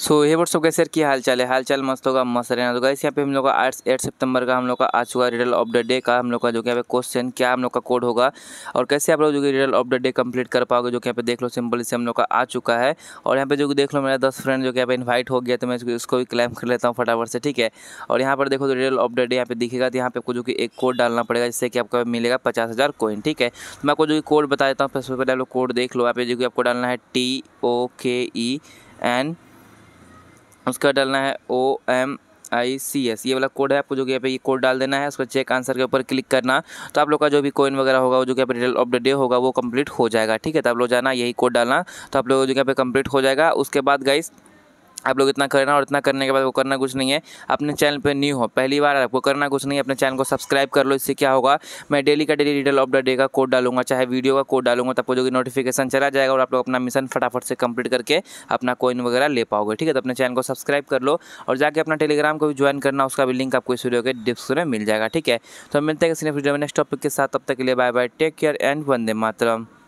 सो ये व्हाट्सअप कैसे की हाल चाल है हाल चाल मस्त होगा मस्त रहना तो गाइस यहाँ पे हम लोग का आठ एट सितंबर का हम लोग का आ चुका है रिटल ऑफ द डे का हम लोग का जो कि यहाँ पे क्वेश्चन क्या हम लोग का कोड होगा और कैसे आप लोग जो कि riddle of the day complete कर पाओगे जो कि यहाँ पे देख लो सिंपल से हम लोग का आ चुका है और यहाँ पे जो देख लो मेरा दस फ्रेंड जो कि यहाँ पे इन्वाइट हो गया तो मैं इसको भी क्लेम कर लेता हूँ फटाफट से ठीक है और यहाँ पर देखो तो रिडल ऑफ द डे यहाँ पे दिखेगा तो यहाँ पे जो कि एक कोड डालना पड़ेगा जिससे कि आपको मिलेगा पचास हज़ार कोइन ठीक है तो मैं आपको जो कि कोड बता देता हूँ सबसे पहले आप लोग कोड देख लो यहाँ पे जो कि आपको डालना है टी ओ के ई एन उसका डालना है ओ एम आई सी एस ये वाला कोड है आपको जो कि यहाँ पे ये कोड डाल देना है उसका चेक आंसर के ऊपर क्लिक करना तो आप लोग का जो भी कोइन वगैरह होगा वो जो कि पे रिटेल ऑफ द डे होगा वो कंप्लीट हो जाएगा ठीक है तो आप लोग जाना यही कोड डालना तो आप लोग जो यहाँ पे कंप्लीट हो जाएगा उसके बाद गाइस आप लोग इतना करना और इतना करने के बाद वो करना कुछ नहीं है अपने चैनल पे न्यू हो पहली बार आपको करना कुछ नहीं है अपने चैनल को सब्सक्राइब कर लो इससे क्या होगा मैं डेली का daily detail of the day का कोड डालूंगा चाहे वीडियो का कोड डालूंगा तब जो कि नोटिफिकेशन चला जाएगा और आप लोग अपना मिशन फटाफट से कंप्लीट करके अपना कोइन वगैरह ले पाओगे ठीक है तो अपने चैनल को सब्सक्राइब कर लो और जाकर अपना टेलीग्राम को भी ज्वाइन करना उसका भी लिंक आपको इस वीडियो के डिस्क्रिप्शन में मिल जाएगा ठीक है तो मिलते हैं सिर्फ नेक्स्ट टॉपिक के साथ तब तक के लिए bye bye take care and वंदे मातरम